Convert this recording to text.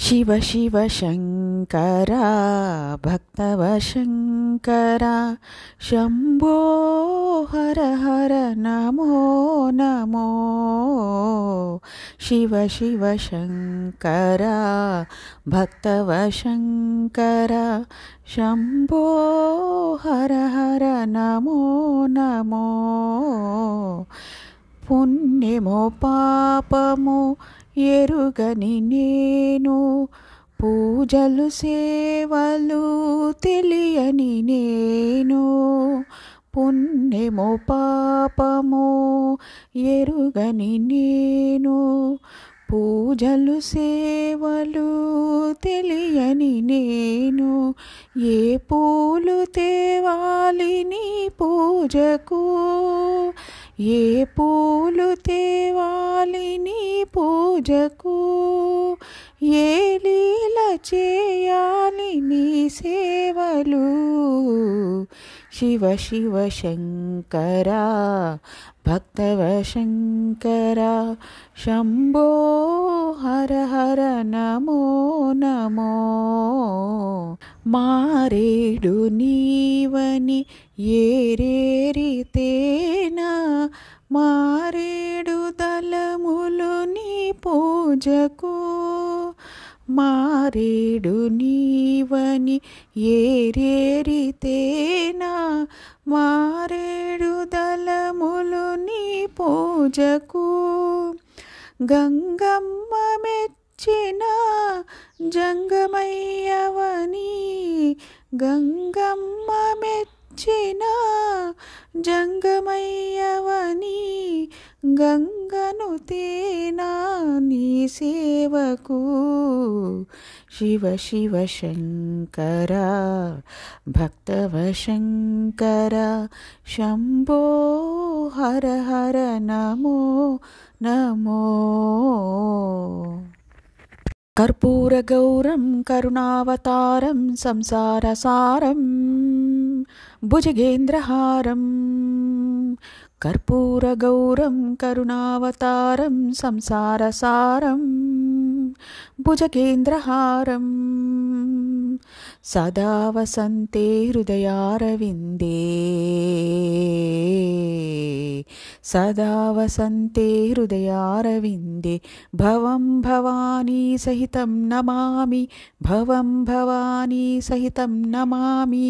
शिव शिव शङ्करा शंकर शम्भो हर हर नमो नमो शिव शिव शङ्करा भक्तवशङ्करा शम्भो हर हर नमो नमो पुण्यमो पापमो ఎరుగని నేను పూజలు సేవలు తెలియని నేను పుణ్యమో పాపమో ఎరుగని నేను పూజలు సేవలు తెలియని నేను ఏ పూలు తేవాలి నీ పూజకు ఏ పూలు తేవాలి నీ పూజకు ఏ లీల చేయాలి నీ సేవలు శివ శివ శంకర భక్తవ శంకర శంభో హర హర నమో నమో మారేడు నీవని ఏరేరితే మారేడు దళములు నీ పూజకు మారేడు నీవని ఏరేరితేనా మారేడు దళములు నీ పూజకు గంగమ్మ మెచ్చిన జంగమయ్యవని గంగమ్మ మెచ్చిన జంగమయ్యవ गङ्गनुतेनानि सेवकु शिव शिव शङ्कर शङ्कर शम्भो हर हर नमो नमो कर्पूरगौरं करुणावतारं संसारसारं भुजगेन्द्रहारम् कर्पूरगौरं करुणावतारं संसारसारं भुजकेन्द्रहारं सदा वसन्ते हृदयारविन्दे सदा वसन्ते हृदयारविन्दे भवं भवानी सहितं नमामि भवं भवानी सहितं नमामि